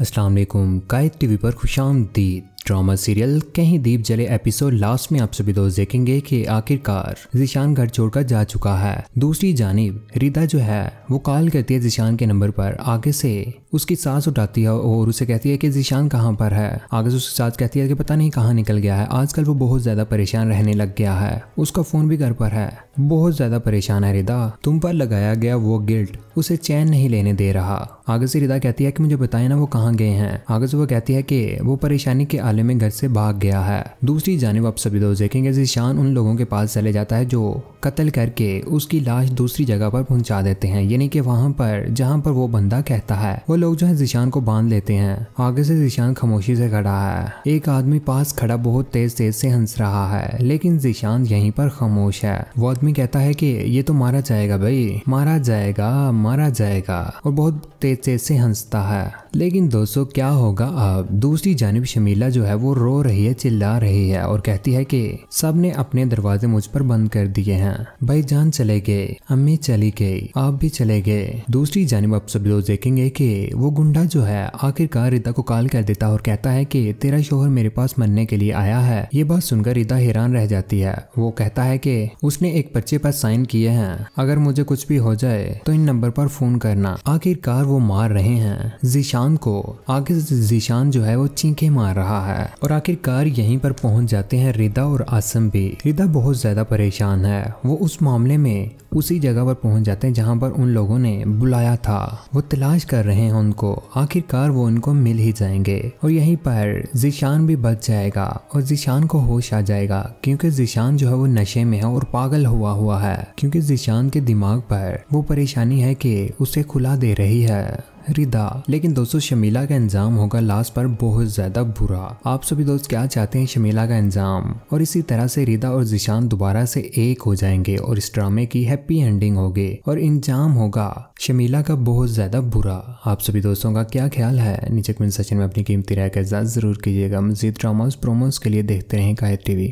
अस्सलाम वालेकुम कायद टीवी पर खुश ड्रामा सीरियल कहीं दीप जले एपिसोड लास्ट में आप सभी दोस्त देखेंगे कि आखिरकार जिशान घर छोड़कर जा चुका है दूसरी जानब रिदा जो है वो कॉल करती है जिशान के नंबर पर आगे से उसकी सास उठाती है और उसे कहती है कि जिशान कहाँ पर है आगे से उसकी सास कहती है कि पता नहीं कहाँ निकल गया है आजकल वो बहुत ज्यादा परेशान रहने लग गया है उसका फोन भी घर पर है बहुत ज्यादा परेशान है रिदा तुम पर लगाया गया वो गिल्ट उसे चैन नहीं लेने दे रहा आगे से रिदा कहती है कि मुझे बताए ना वो कहाँ गए हैं आगे से वो कहती है कि वो परेशानी के आले में घर से भाग गया है दूसरी जानब आप सभी दोस्त देखेंगे जीशान उन लोगों के पास चले जाता है जो कत्ल करके उसकी लाश दूसरी जगह पर पहुंचा देते हैं यानी कि वहां पर जहां पर वो बंदा कहता है वो लोग जो है जिशान को बांध लेते हैं आगे से जिशान खामोशी से खड़ा है एक आदमी पास खड़ा बहुत तेज तेज से हंस रहा है लेकिन जिशान यहीं पर खामोश है वो आदमी कहता है कि ये तो मारा जाएगा भाई मारा जाएगा मारा जाएगा और बहुत तेज तेज से हंसता है लेकिन दोस्तों क्या होगा अब दूसरी जानब शमीला जो है वो रो रही है चिल्ला रही है और कहती है कि सब ने अपने दरवाजे मुझ पर बंद कर दिए हैं भाई जान चले गए अम्मी चली गई आप भी चले गए दूसरी जानब आप सब लोग देखेंगे कि वो गुंडा जो है आखिरकार रिदा को कॉल कर देता और कहता है कि तेरा शोहर मेरे पास मरने के लिए आया है ये बात सुनकर रिदा हैरान रह जाती है वो कहता है कि उसने एक बच्चे पर साइन किए हैं अगर मुझे कुछ भी हो जाए तो इन नंबर पर फोन करना आखिरकार वो मार रहे हैं जिशान को आखिर जिशान जो है वो चीखे मार रहा है और आखिरकार यहीं पर पहुंच जाते हैं रिदा और आसम भी रिदा बहुत ज्यादा परेशान है वो उस मामले में उसी जगह पर पहुंच जाते हैं जहां पर उन लोगों ने बुलाया था वो तलाश कर रहे हैं उनको आखिरकार वो उनको मिल ही जाएंगे और यहीं पर जिशान भी बच जाएगा और जिशान को होश आ जाएगा क्योंकि जिशान जो है वो नशे में है और पागल हुआ हुआ है क्योंकि जिशान के दिमाग पर वो परेशानी है कि के उसे खुला दे रही है रिदा लेकिन दोस्तों शमीला का इंजाम होगा लास्ट पर बहुत ज्यादा बुरा आप सभी दोस्त क्या चाहते हैं शमीला का इंजाम और इसी तरह से रिदा और जिशान दोबारा से एक हो जाएंगे और इस ड्रामे की हैप्पी एंडिंग होगी और इंजाम होगा शमीला का बहुत ज्यादा बुरा आप सभी दोस्तों का क्या ख्याल है नीचे कमेंट सेक्शन में अपनी कीमती राय का इजाज़ जरूर कीजिएगा मजीद ड्रामोज प्रोमोज के लिए देखते रहें कायर टीवी